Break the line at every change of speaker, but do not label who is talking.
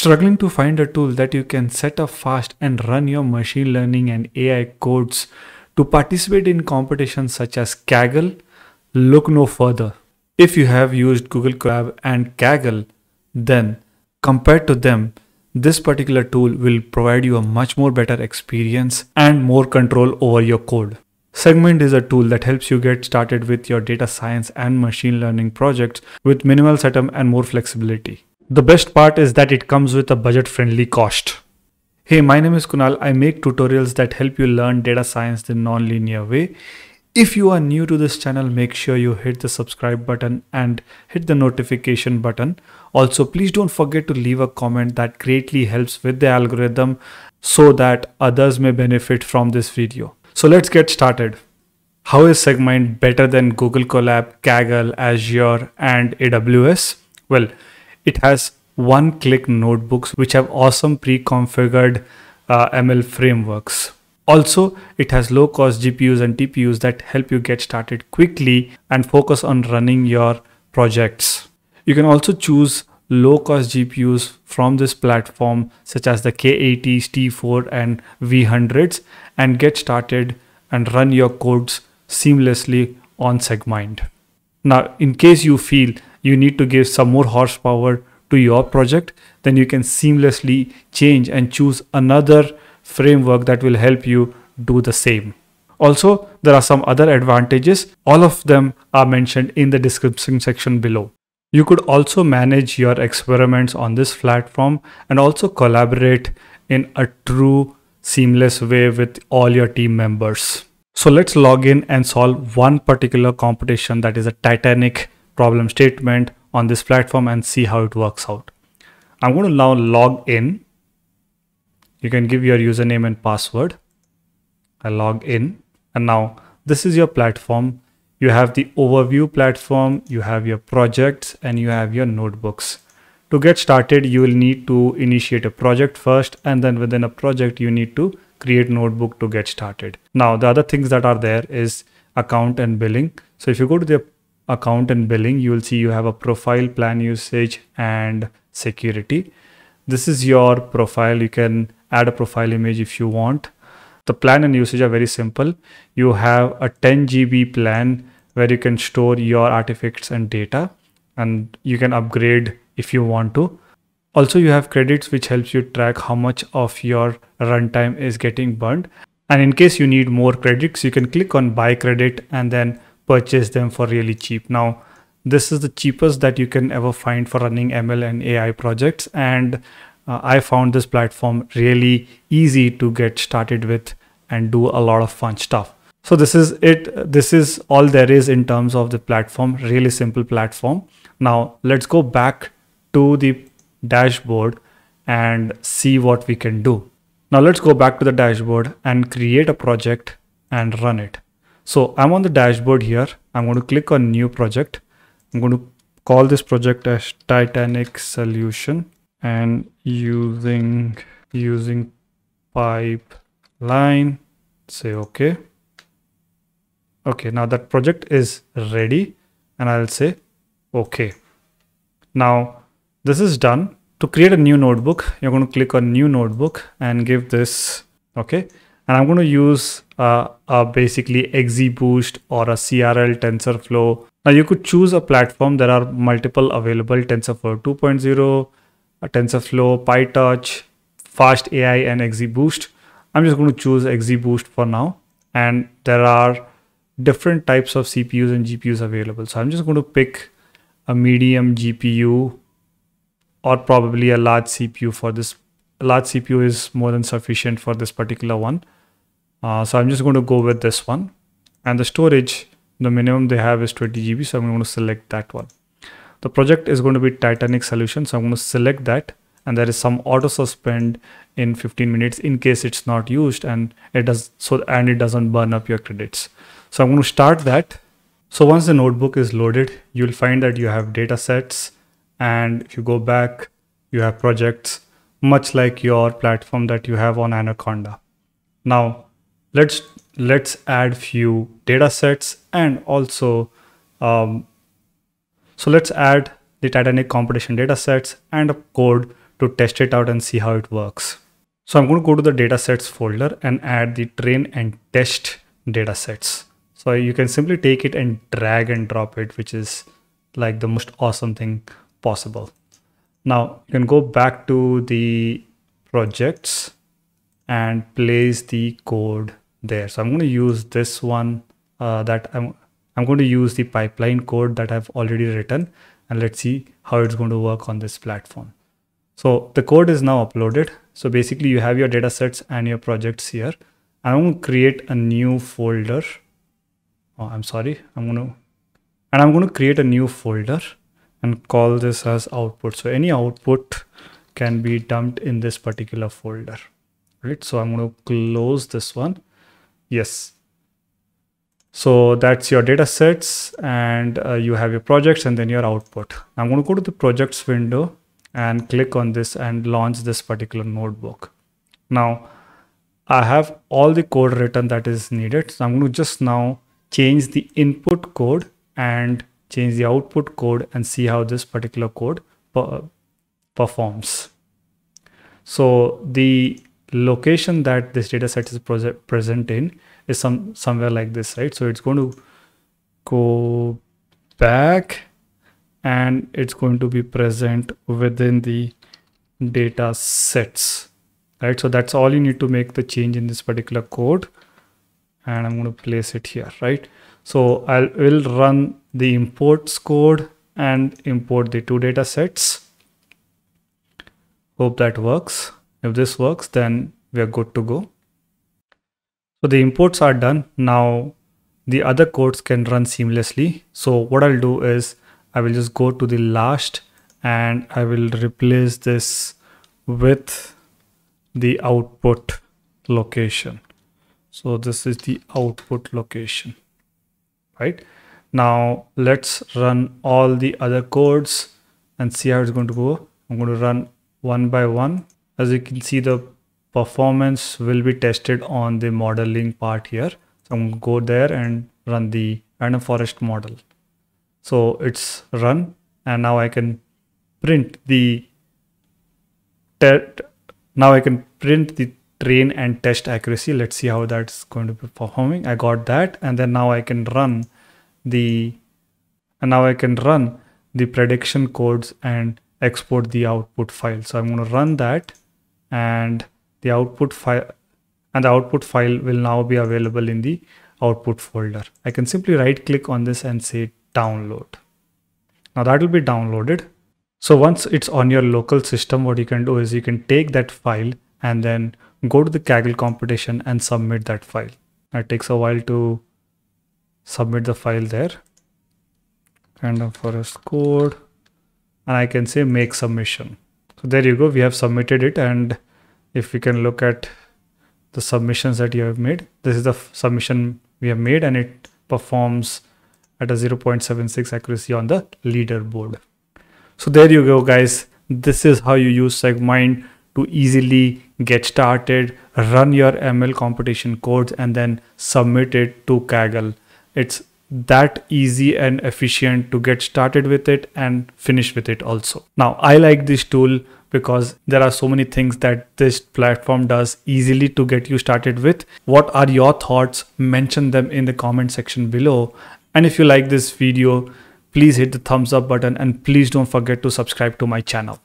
Struggling to find a tool that you can set up fast and run your machine learning and AI codes to participate in competitions such as Kaggle? Look no further. If you have used Google Colab and Kaggle, then compared to them, this particular tool will provide you a much more better experience and more control over your code. Segment is a tool that helps you get started with your data science and machine learning projects with minimal setup and more flexibility. The best part is that it comes with a budget friendly cost. Hey, my name is Kunal. I make tutorials that help you learn data science the non-linear way. If you are new to this channel, make sure you hit the subscribe button and hit the notification button. Also, please don't forget to leave a comment that greatly helps with the algorithm so that others may benefit from this video. So let's get started. How is Segment better than Google Colab, Kaggle, Azure and AWS? Well, it has one-click notebooks which have awesome pre-configured uh, ML frameworks. Also, it has low-cost GPUs and TPUs that help you get started quickly and focus on running your projects. You can also choose low-cost GPUs from this platform such as the K80s, T4 and V100s and get started and run your codes seamlessly on Segmind. Now, in case you feel you need to give some more horsepower to your project, then you can seamlessly change and choose another framework that will help you do the same. Also, there are some other advantages. All of them are mentioned in the description section below. You could also manage your experiments on this platform and also collaborate in a true seamless way with all your team members. So let's log in and solve one particular competition that is a Titanic problem statement on this platform and see how it works out. I'm going to now log in. You can give your username and password. I log in and now this is your platform. You have the overview platform, you have your projects and you have your notebooks. To get started, you will need to initiate a project first and then within a project, you need to create notebook to get started. Now, the other things that are there is account and billing. So if you go to the account and billing, you will see you have a profile plan usage and security. This is your profile. You can add a profile image if you want. The plan and usage are very simple. You have a 10 GB plan where you can store your artifacts and data and you can upgrade if you want to. Also, you have credits which helps you track how much of your runtime is getting burned. And in case you need more credits, you can click on buy credit and then purchase them for really cheap. Now, this is the cheapest that you can ever find for running ML and AI projects. And uh, I found this platform really easy to get started with and do a lot of fun stuff. So this is it. This is all there is in terms of the platform, really simple platform. Now let's go back to the dashboard and see what we can do. Now let's go back to the dashboard and create a project and run it. So I'm on the dashboard here. I'm going to click on new project. I'm going to call this project as Titanic solution and using, using pipeline, say okay. Okay, now that project is ready and I'll say okay. Now this is done. To create a new notebook, you're going to click on new notebook and give this, okay and I'm going to use uh, a basically XZBoost or a CRL TensorFlow. Now you could choose a platform. There are multiple available TensorFlow 2.0, TensorFlow, PyTorch, Fast AI, and XZBoost. I'm just going to choose XZBoost for now. And there are different types of CPUs and GPUs available. So I'm just going to pick a medium GPU or probably a large CPU for this. A large CPU is more than sufficient for this particular one. Uh, so I'm just going to go with this one. And the storage, the minimum they have is 20 GB. So I'm going to select that one. The project is going to be Titanic solution. So I'm going to select that. And there is some auto suspend in 15 minutes in case it's not used and it does so and it doesn't burn up your credits. So I'm going to start that. So once the notebook is loaded, you'll find that you have data sets. And if you go back, you have projects, much like your platform that you have on Anaconda. Now, let's let's add few data sets and also um, so let's add the Titanic competition data sets and a code to test it out and see how it works. So I'm going to go to the data sets folder and add the train and test data sets. So you can simply take it and drag and drop it, which is like the most awesome thing possible. Now you can go back to the projects and place the code there. So I'm going to use this one uh, that I'm, I'm going to use the pipeline code that I've already written and let's see how it's going to work on this platform. So the code is now uploaded. So basically you have your data sets and your projects here. I'm going to create a new folder. Oh, I'm sorry. I'm going to, and I'm going to create a new folder and call this as output. So any output can be dumped in this particular folder, right? So I'm going to close this one Yes. So that's your data sets and uh, you have your projects and then your output. I'm going to go to the projects window and click on this and launch this particular notebook. Now I have all the code written that is needed. So I'm going to just now change the input code and change the output code and see how this particular code per performs. So the location that this data set is present in is some somewhere like this, right? So it's going to go back and it's going to be present within the data sets, right? So that's all you need to make the change in this particular code. And I'm going to place it here, right? So I will run the imports code and import the two data sets. Hope that works. If this works, then we are good to go. So the imports are done. Now the other codes can run seamlessly. So what I'll do is I will just go to the last and I will replace this with the output location. So this is the output location, right? Now let's run all the other codes and see how it's going to go. I'm going to run one by one as you can see, the performance will be tested on the modeling part here. So I'm going to go there and run the random forest model. So it's run and now I can print the now I can print the train and test accuracy. Let's see how that's going to be performing. I got that and then now I can run the and now I can run the prediction codes and export the output file. So I'm going to run that and the output file and the output file will now be available in the output folder. I can simply right click on this and say download. Now that will be downloaded. So once it's on your local system, what you can do is you can take that file and then go to the Kaggle competition and submit that file. It takes a while to submit the file there. Random forest code. And I can say make submission. So there you go. We have submitted it. And if we can look at the submissions that you have made, this is the submission we have made and it performs at a 0.76 accuracy on the leaderboard. So there you go, guys. This is how you use SegMind to easily get started, run your ML computation codes, and then submit it to Kaggle. It's that easy and efficient to get started with it and finish with it also. Now, I like this tool because there are so many things that this platform does easily to get you started with. What are your thoughts? Mention them in the comment section below. And if you like this video, please hit the thumbs up button and please don't forget to subscribe to my channel.